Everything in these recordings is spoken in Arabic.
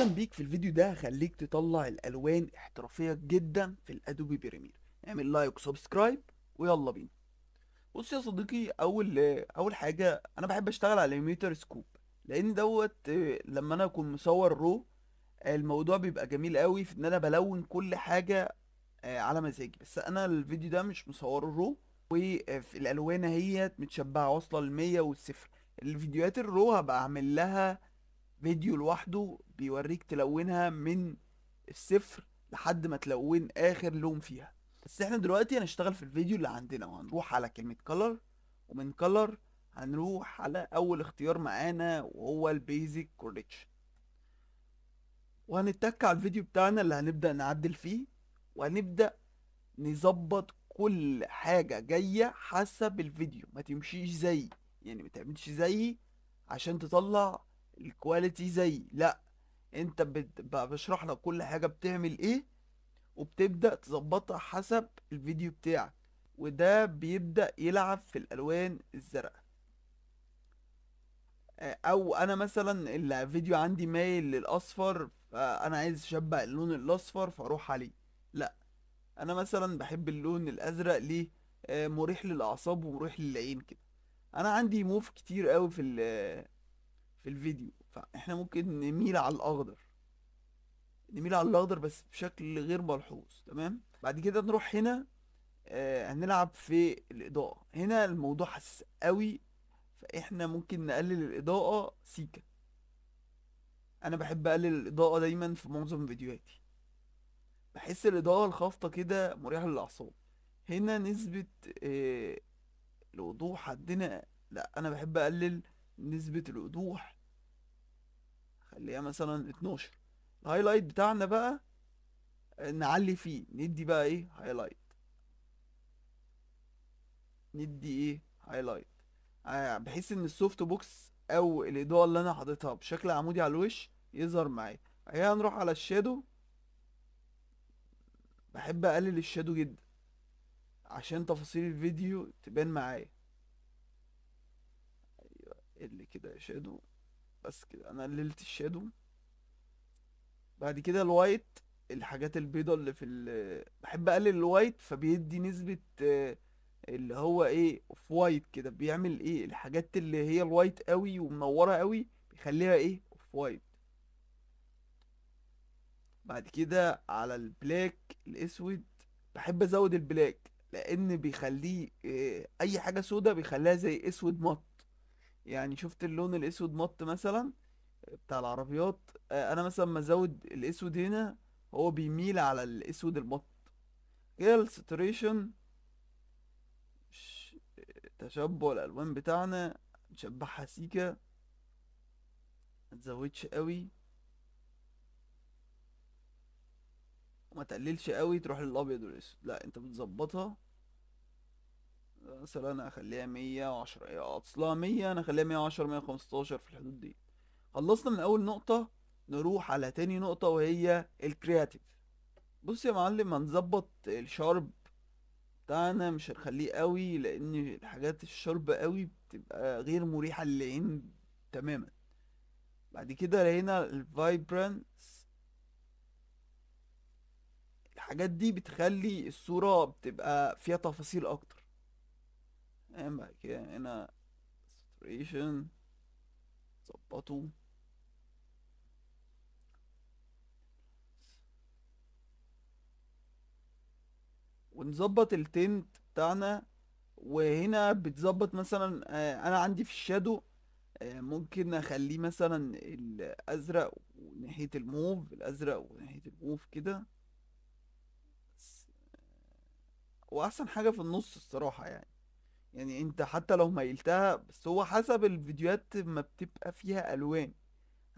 اهلا بيك في الفيديو ده هخليك تطلع الالوان احترافيه جدا في الادوبي بريمير اعمل لايك وسبسكرايب ويلا بينا بص يا صديقي اول اول حاجه انا بحب اشتغل على الانيميتر سكوب لان دوت لما انا اكون مصور رو الموضوع بيبقى جميل قوي في ان انا بلون كل حاجه آه، على مزاجي بس انا الفيديو ده مش مصوره رو وفي الالوان هي متشبعه واصله للمية والصفر الفيديوهات الرو هبقى اعمل لها فيديو لوحده بيوريك تلونها من الصفر لحد ما تلون اخر لون فيها بس احنا دلوقتي هنشتغل في الفيديو اللي عندنا وهنروح على كلمة color ومن color هنروح على اول اختيار معانا وهو البيزك كوركشن وهنتك على الفيديو بتاعنا اللي هنبدأ نعدل فيه وهنبدأ نظبط كل حاجة جاية حسب الفيديو ما تمشيش زي يعني ما تعملش زيي عشان تطلع الكواليتي زي لا انت بشرح لك كل حاجه بتعمل ايه وبتبدا تظبطها حسب الفيديو بتاعك وده بيبدا يلعب في الالوان الزرقاء آه، او انا مثلا الفيديو عندي مايل للاصفر فانا عايز اشبع اللون الاصفر فاروح عليه لا انا مثلا بحب اللون الازرق ليه آه، مريح للاعصاب ومريح للعين كده انا عندي موف كتير قوي في في الفيديو فاحنا ممكن نميل على الاخضر نميل على الاخضر بس بشكل غير ملحوظ تمام بعد كده نروح هنا آه هنلعب في الاضاءه هنا الموضوع حساس قوي فاحنا ممكن نقلل الاضاءه سيكا انا بحب اقلل الاضاءه دايما في معظم فيديوهاتي بحس الاضاءه الخافته كده مريحه للاعصاب هنا نسبه آه الوضوح عندنا لا انا بحب اقلل نسبة الوضوح خليها مثلا 12 الهايلايت بتاعنا بقى نعلي فيه ندي بقى ايه هايلايت ندي ايه هايلايت آه، بحيث ان السوفت بوكس او الاضاءه اللي انا حاططها بشكل عمودي على الوش يظهر معايا هيا نروح على الشادو بحب اقلل الشادو جدا عشان تفاصيل الفيديو تبان معايا اللي كده شادو بس كده انا قللت الشادو بعد كده الوايت الحاجات البيضة اللي في ال بحب اقلل الوايت فبيدي نسبة اللي هو ايه اوف وايت كده بيعمل ايه الحاجات اللي هي الوايت قوي ومنورة قوي بيخليها ايه اوف وايت بعد كده على البلاك الاسود بحب ازود البلاك لان بيخليه إيه، اي حاجة سودة بيخليها زي اسود مط يعني شفت اللون الاسود مط مثلا بتاع العربيات آه، انا مثلا ما ازود الاسود هنا هو بيميل على الاسود المط كده الساتوريشن آه، تشبع الالوان بتاعنا نشبعها سيكا متزودش قوي وما تقللش قوي تروح للابيض والاسود لا انت بتظبطها مثلا اخليها مية وعشرة إيه، اصلها مية انا اخليها مية وعشرة مية وخمستاشر في الحدود دي خلصنا من اول نقطة نروح على تاني نقطة وهي الكرياتيف بص يا معلم هنظبط الشارب بتاعنا مش هنخليه قوي لان الحاجات الشارب قوي بتبقى غير مريحة للعين تماما بعد كده لقينا الفايبرانس الحاجات دي بتخلي الصورة بتبقى فيها تفاصيل اكتر تمام بعد كده هنا saturation ظبطه ونظبط التنت بتاعنا وهنا بتظبط مثلا آه، انا عندي في الشادو آه، ممكن اخليه مثلا الازرق وناحية الموف الازرق وناحية الموف كده آه، واحسن حاجة في النص الصراحة يعني يعني انت حتى لو مايلتها بس هو حسب الفيديوهات ما بتبقى فيها الوان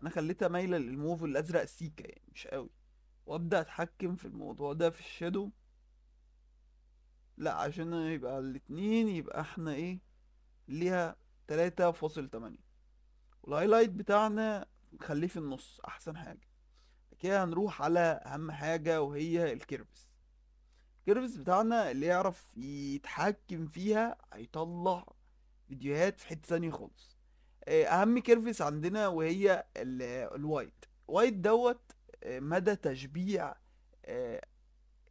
انا خليتها مايله للموف الازرق سيكا يعني مش قوي وابدا اتحكم في الموضوع ده في الشادو لا عشان يبقى الاتنين يبقى احنا ايه ليها تلاتة فاصل تمانية والهايلايت بتاعنا نخليه في النص احسن حاجة كده هنروح على اهم حاجة وهي الكيرفز الكيرفز بتاعنا اللي يعرف يتحكم فيها هيطلع فيديوهات في حتة ثانية خالص آه، اهم كيرفز عندنا وهي الوايت وايت دوت آه، مدى تشبيع آه،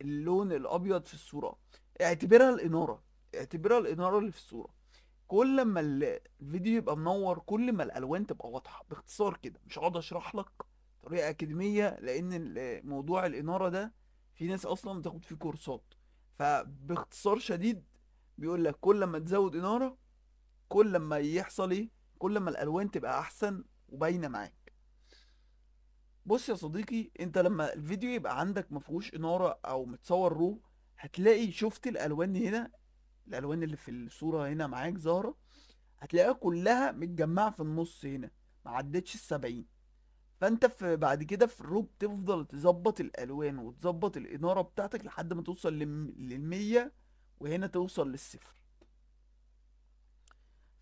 اللون الابيض في الصورة اعتبرها الانارة اعتبرها الانارة اللي في الصورة كل ما الفيديو يبقى منور كل ما الالوان تبقى واضحة باختصار كده مش هقعد اشرح لك طريقة اكاديمية لان موضوع الانارة ده في ناس اصلا بتاخد فيه كورسات فباختصار شديد بيقول لك كل ما تزود اناره كل ما يحصل ايه كل ما الالوان تبقى احسن وباينه معاك بص يا صديقي انت لما الفيديو يبقى عندك مفهوش اناره او متصور رو هتلاقي شفت الالوان هنا الالوان اللي في الصوره هنا معاك ظاهره هتلاقيها كلها متجمعه في النص هنا ما عدتش السبعين فانت في بعد كده في الروب تفضل تظبط الالوان وتظبط الاناره بتاعتك لحد ما توصل للمية وهنا توصل للصفر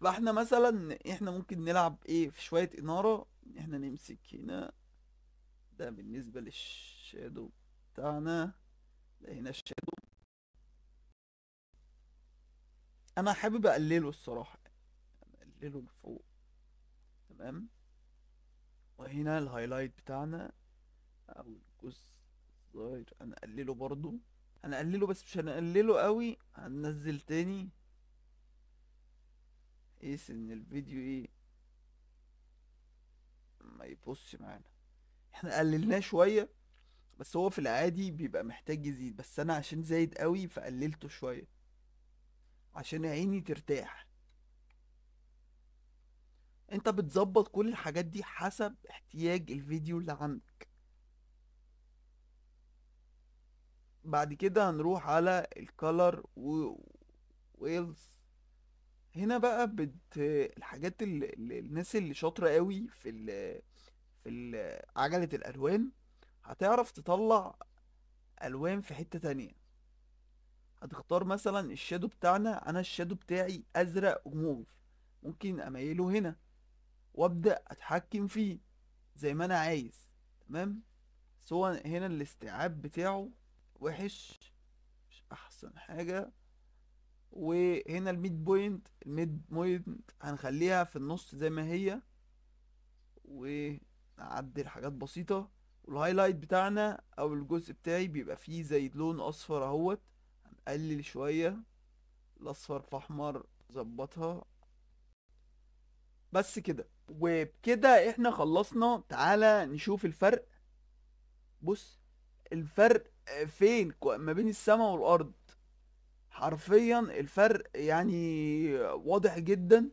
فاحنا مثلا احنا ممكن نلعب ايه في شويه اناره احنا نمسك هنا ده بالنسبه للشادو بتاعنا ده هنا الشادو انا حابب اقلله الصراحه اقلله لفوق تمام وهنا الهايلايت بتاعنا او الجزء الصغير هنقلله برضو هنقلله بس مش هنقلله قوي هننزل تاني بحيث ان الفيديو ايه ما يبصش معانا احنا قللناه شوية بس هو في العادي بيبقى محتاج يزيد بس انا عشان زايد قوي فقللته شوية عشان عيني ترتاح انت بتظبط كل الحاجات دي حسب احتياج الفيديو اللي عندك بعد كده هنروح على الكالر و ويلز هنا بقى بت الحاجات اللي الناس اللي شاطره قوي في ال في ال عجله الالوان هتعرف تطلع الوان في حته تانية هتختار مثلا الشادو بتاعنا انا الشادو بتاعي ازرق وموف ممكن اميله هنا وابدا اتحكم فيه زي ما انا عايز تمام سواء هنا الاستيعاب بتاعه وحش مش احسن حاجه وهنا الميد بوينت الميد بوينت هنخليها في النص زي ما هي ونعدل حاجات بسيطه والهايلايت بتاعنا او الجزء بتاعي بيبقى فيه زي لون اصفر اهوت هنقلل شويه الاصفر في احمر ظبطها بس كده وبكده احنا خلصنا تعالى نشوف الفرق بص الفرق فين ما بين السماء والارض حرفيا الفرق يعني واضح جدا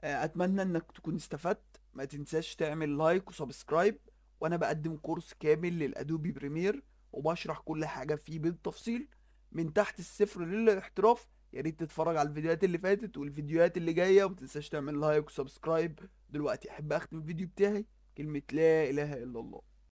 آه، اتمنى انك تكون استفدت ما تنساش تعمل لايك وسبسكرايب وانا بقدم كورس كامل للادوبي بريمير وبشرح كل حاجه فيه بالتفصيل من تحت الصفر للاحتراف يا ريت تتفرج على الفيديوهات اللي فاتت والفيديوهات اللي جايه وما تنساش تعمل لايك وسبسكرايب دلوقتي احب اختم الفيديو بتاعي كلمه لا اله الا الله